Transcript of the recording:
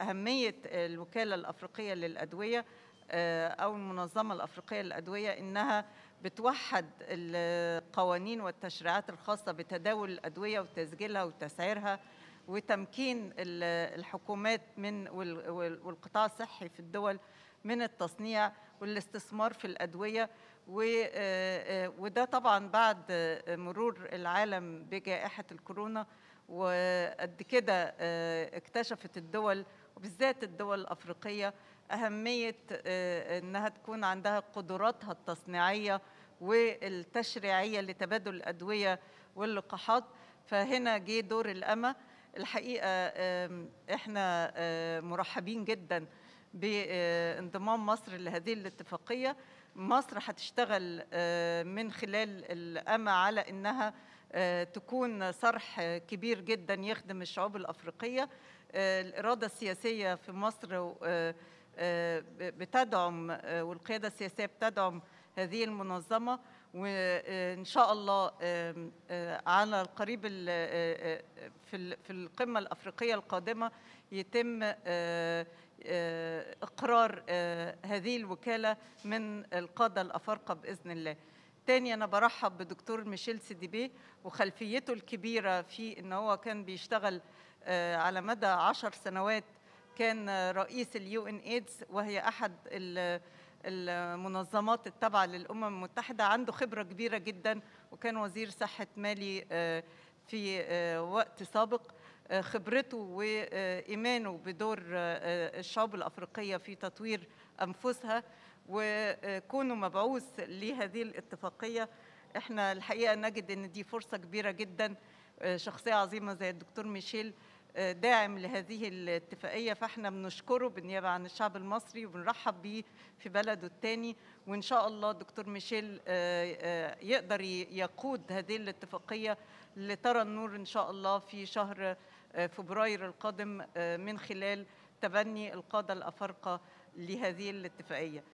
أهمية الوكالة الأفريقية للأدوية آه، أو المنظمة الأفريقية للأدوية إنها بتوحد القوانين والتشريعات الخاصة بتداول الأدوية وتسجيلها وتسعيرها وتمكين الحكومات من والقطاع الصحي في الدول من التصنيع والاستثمار في الادويه آه، آه، وده طبعا بعد آه، مرور العالم بجائحه الكورونا وقد كده اكتشفت الدول وبالذات الدول الافريقيه اهميه انها تكون عندها قدراتها التصنيعيه والتشريعيه لتبادل الادويه واللقاحات فهنا جه دور الأما الحقيقة إحنا مرحبين جدا بانضمام آه، مصر لهذه الاتفاقية مصر هتشتغل آه، من خلال الأما على أنها آه، تكون صرح كبير جدا يخدم الشعوب الأفريقية الإرادة السياسية في مصر بتدعم والقيادة السياسية بتدعم هذه المنظمة وان شاء الله آه، على القريب آه، آه، في القمه الافريقيه القادمه يتم اقرار هذه الوكاله من القاده الافارقه باذن الله تاني أنا برحب بدكتور ميشيل سيديبي وخلفيته الكبيرة في إن هو كان بيشتغل على مدى عشر سنوات كان رئيس اليو إن إيدز وهي أحد المنظمات التابعة للأمم المتحدة عنده خبرة كبيرة جدا وكان وزير صحة مالي آه، في آه، وقت سابق آه، خبرته وإيمانه بدور الشعوب الأفريقية في تطوير أنفسها وكونه مبعوث لهذه الاتفاقية احنا الحقيقة نجد أن دي فرصة كبيرة جدا شخصية عظيمة زي الدكتور ميشيل داعم لهذه الاتفاقية فاحنا بنشكره بالنيابة عن الشعب المصري وبنرحب بيه في بلده الثاني وإن شاء الله دكتور ميشيل آه، آه، يقدر يقود هذه الاتفاقية لترى النور إن شاء الله في شهر آه، فبراير القادم من خلال تبني القادة الأفارقة لهذه الاتفاقية